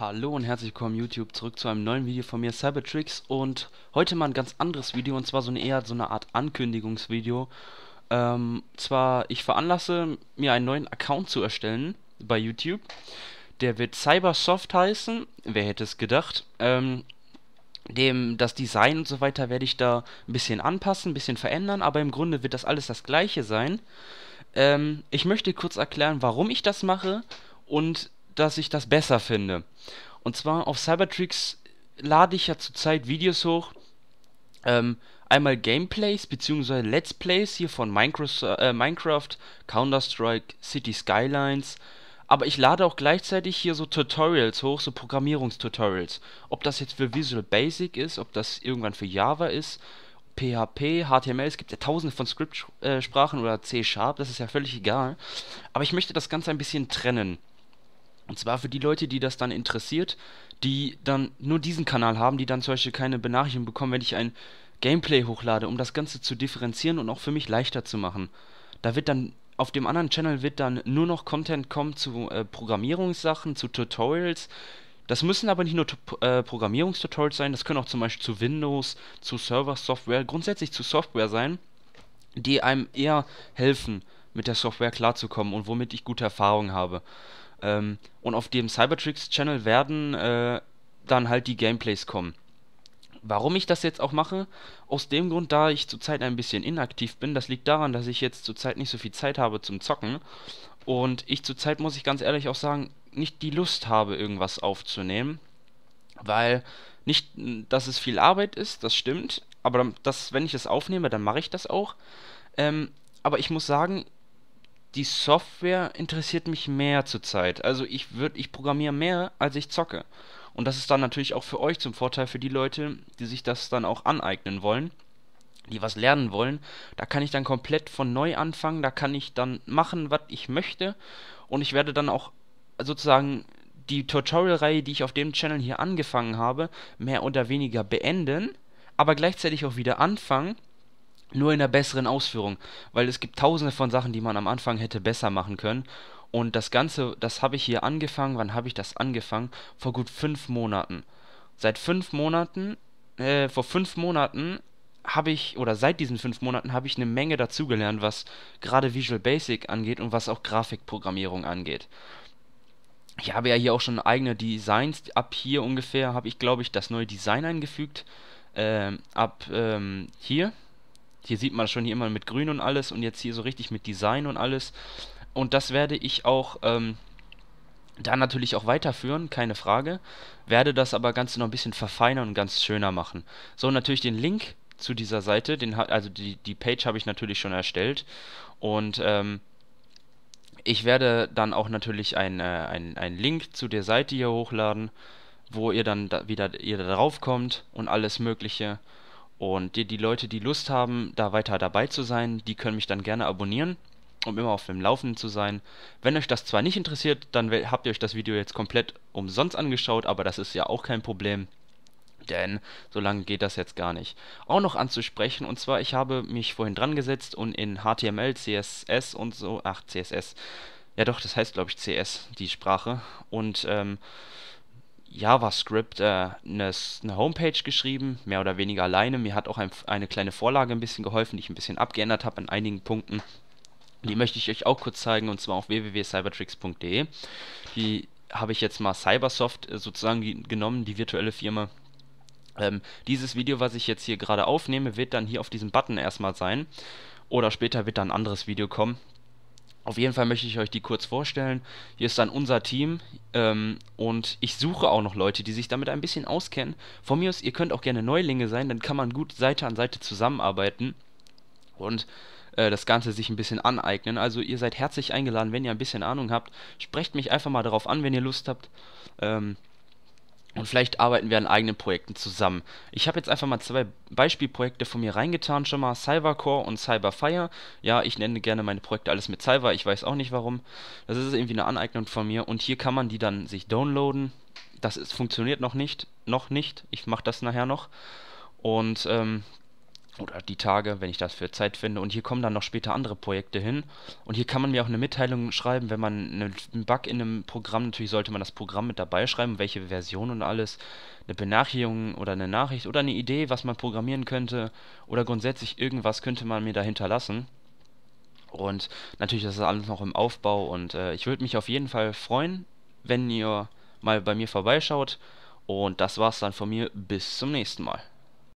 Hallo und herzlich willkommen YouTube zurück zu einem neuen Video von mir Cybertricks und heute mal ein ganz anderes Video und zwar so eine eher so eine Art Ankündigungsvideo. Ähm, zwar ich veranlasse mir einen neuen Account zu erstellen bei YouTube. Der wird Cybersoft heißen. Wer hätte es gedacht? Ähm, dem das Design und so weiter werde ich da ein bisschen anpassen, ein bisschen verändern, aber im Grunde wird das alles das gleiche sein. Ähm, ich möchte kurz erklären, warum ich das mache und dass ich das besser finde. Und zwar auf Cybertricks lade ich ja zurzeit Videos hoch. Ähm, einmal Gameplays bzw. Let's Plays hier von äh, Minecraft, Counter-Strike, City Skylines. Aber ich lade auch gleichzeitig hier so Tutorials hoch, so Programmierungstutorials. Ob das jetzt für Visual Basic ist, ob das irgendwann für Java ist, PHP, HTML, es gibt ja tausende von Scriptsprachen äh, oder C-Sharp, das ist ja völlig egal. Aber ich möchte das Ganze ein bisschen trennen. Und zwar für die Leute, die das dann interessiert, die dann nur diesen Kanal haben, die dann zum Beispiel keine Benachrichtigung bekommen, wenn ich ein Gameplay hochlade, um das Ganze zu differenzieren und auch für mich leichter zu machen. Da wird dann auf dem anderen Channel wird dann nur noch Content kommen zu äh, Programmierungssachen, zu Tutorials. Das müssen aber nicht nur äh, Programmierungstutorials sein, das können auch zum Beispiel zu Windows, zu Server-Software, grundsätzlich zu Software sein, die einem eher helfen, mit der Software klarzukommen und womit ich gute Erfahrungen habe. Ähm, und auf dem Cybertricks-Channel werden äh, dann halt die Gameplays kommen. Warum ich das jetzt auch mache? Aus dem Grund, da ich zurzeit ein bisschen inaktiv bin. Das liegt daran, dass ich jetzt zurzeit nicht so viel Zeit habe zum Zocken. Und ich zurzeit, muss ich ganz ehrlich auch sagen, nicht die Lust habe, irgendwas aufzunehmen. Weil nicht, dass es viel Arbeit ist, das stimmt. Aber das, wenn ich es aufnehme, dann mache ich das auch. Ähm, aber ich muss sagen, die Software interessiert mich mehr zurzeit. Also ich würde, ich programmiere mehr, als ich zocke. Und das ist dann natürlich auch für euch zum Vorteil für die Leute, die sich das dann auch aneignen wollen, die was lernen wollen. Da kann ich dann komplett von neu anfangen, da kann ich dann machen, was ich möchte. Und ich werde dann auch sozusagen die Tutorial-Reihe, die ich auf dem Channel hier angefangen habe, mehr oder weniger beenden, aber gleichzeitig auch wieder anfangen nur in einer besseren Ausführung, weil es gibt tausende von Sachen, die man am Anfang hätte besser machen können. Und das Ganze, das habe ich hier angefangen, wann habe ich das angefangen? Vor gut fünf Monaten. Seit fünf Monaten, äh, vor fünf Monaten habe ich, oder seit diesen fünf Monaten habe ich eine Menge dazugelernt, was gerade Visual Basic angeht und was auch Grafikprogrammierung angeht. Ich habe ja hier auch schon eigene Designs. Ab hier ungefähr habe ich, glaube ich, das neue Design eingefügt. Ähm, ab ähm, hier hier sieht man schon hier immer mit Grün und alles und jetzt hier so richtig mit Design und alles. Und das werde ich auch ähm, da natürlich auch weiterführen, keine Frage. Werde das aber Ganze noch ein bisschen verfeinern und ganz schöner machen. So, natürlich den Link zu dieser Seite, den, also die, die Page habe ich natürlich schon erstellt. Und ähm, ich werde dann auch natürlich einen äh, ein Link zu der Seite hier hochladen, wo ihr dann da wieder ihr da drauf kommt und alles Mögliche. Und die, die Leute, die Lust haben, da weiter dabei zu sein, die können mich dann gerne abonnieren, um immer auf dem Laufenden zu sein. Wenn euch das zwar nicht interessiert, dann habt ihr euch das Video jetzt komplett umsonst angeschaut, aber das ist ja auch kein Problem, denn so lange geht das jetzt gar nicht. Auch noch anzusprechen, und zwar, ich habe mich vorhin dran gesetzt und in HTML, CSS und so, ach, CSS, ja doch, das heißt glaube ich CS, die Sprache, und ähm, JavaScript äh, eine, eine, Homepage geschrieben, mehr oder weniger alleine. Mir hat auch ein, eine kleine Vorlage ein bisschen geholfen, die ich ein bisschen abgeändert habe in einigen Punkten. Die möchte ich euch auch kurz zeigen und zwar auf www.cybertricks.de. Die habe ich jetzt mal Cybersoft äh, sozusagen genommen, die virtuelle Firma. Ähm, dieses Video, was ich jetzt hier gerade aufnehme, wird dann hier auf diesem Button erstmal sein. Oder später wird dann ein anderes Video kommen. Auf jeden Fall möchte ich euch die kurz vorstellen. Hier ist dann unser Team ähm, und ich suche auch noch Leute, die sich damit ein bisschen auskennen. Von mir aus, ihr könnt auch gerne Neulinge sein, dann kann man gut Seite an Seite zusammenarbeiten und äh, das Ganze sich ein bisschen aneignen. Also ihr seid herzlich eingeladen, wenn ihr ein bisschen Ahnung habt. Sprecht mich einfach mal darauf an, wenn ihr Lust habt. Ähm, und vielleicht arbeiten wir an eigenen Projekten zusammen. Ich habe jetzt einfach mal zwei Beispielprojekte von mir reingetan schon mal. Cybercore und Cyberfire. Ja, ich nenne gerne meine Projekte alles mit Cyber. Ich weiß auch nicht warum. Das ist irgendwie eine Aneignung von mir. Und hier kann man die dann sich downloaden. Das ist, funktioniert noch nicht. Noch nicht. Ich mache das nachher noch. Und ähm, oder die Tage, wenn ich das für Zeit finde. Und hier kommen dann noch später andere Projekte hin. Und hier kann man mir auch eine Mitteilung schreiben, wenn man einen Bug in einem Programm, natürlich sollte man das Programm mit dabei schreiben, welche Version und alles, eine Benachrichtigung oder eine Nachricht oder eine Idee, was man programmieren könnte oder grundsätzlich irgendwas könnte man mir da hinterlassen. Und natürlich das ist alles noch im Aufbau und äh, ich würde mich auf jeden Fall freuen, wenn ihr mal bei mir vorbeischaut. Und das war's dann von mir. Bis zum nächsten Mal.